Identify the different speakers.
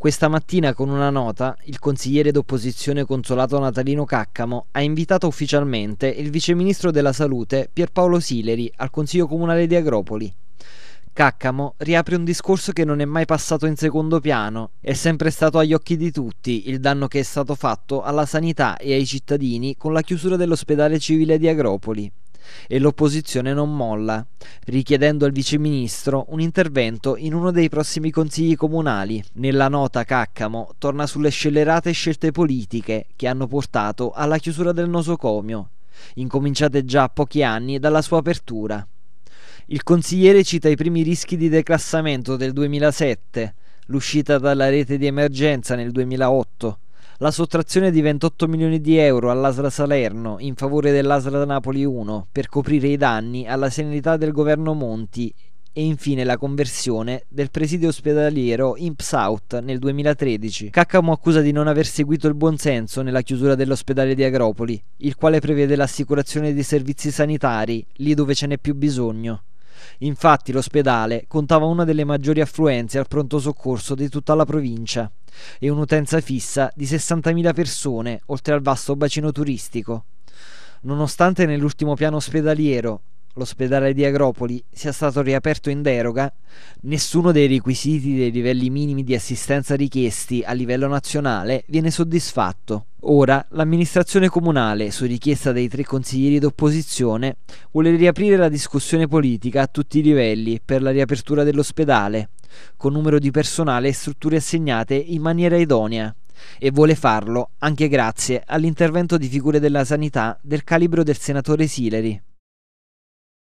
Speaker 1: Questa mattina con una nota il consigliere d'opposizione consolato Natalino Caccamo ha invitato ufficialmente il viceministro della Salute Pierpaolo Sileri al Consiglio Comunale di Agropoli. Caccamo riapre un discorso che non è mai passato in secondo piano. È sempre stato agli occhi di tutti il danno che è stato fatto alla sanità e ai cittadini con la chiusura dell'ospedale civile di Agropoli. E l'opposizione non molla, richiedendo al viceministro un intervento in uno dei prossimi consigli comunali. Nella nota Caccamo torna sulle scellerate scelte politiche che hanno portato alla chiusura del nosocomio, incominciate già pochi anni dalla sua apertura. Il consigliere cita i primi rischi di declassamento del 2007, l'uscita dalla rete di emergenza nel 2008, la sottrazione di 28 milioni di euro all'Asra Salerno in favore dell'Asra Napoli 1 per coprire i danni alla sanità del governo Monti e infine la conversione del presidio ospedaliero Imps nel 2013. Caccamo accusa di non aver seguito il buonsenso nella chiusura dell'ospedale di Agropoli, il quale prevede l'assicurazione di servizi sanitari lì dove ce n'è più bisogno. Infatti l'ospedale contava una delle maggiori affluenze al pronto soccorso di tutta la provincia e un'utenza fissa di 60.000 persone, oltre al vasto bacino turistico. Nonostante nell'ultimo piano ospedaliero l'ospedale di Agropoli sia stato riaperto in deroga, nessuno dei requisiti dei livelli minimi di assistenza richiesti a livello nazionale viene soddisfatto. Ora l'amministrazione comunale, su richiesta dei tre consiglieri d'opposizione, vuole riaprire la discussione politica a tutti i livelli per la riapertura dell'ospedale, con numero di personale e strutture assegnate in maniera idonea e vuole farlo anche grazie all'intervento di figure della sanità del calibro del senatore Sileri.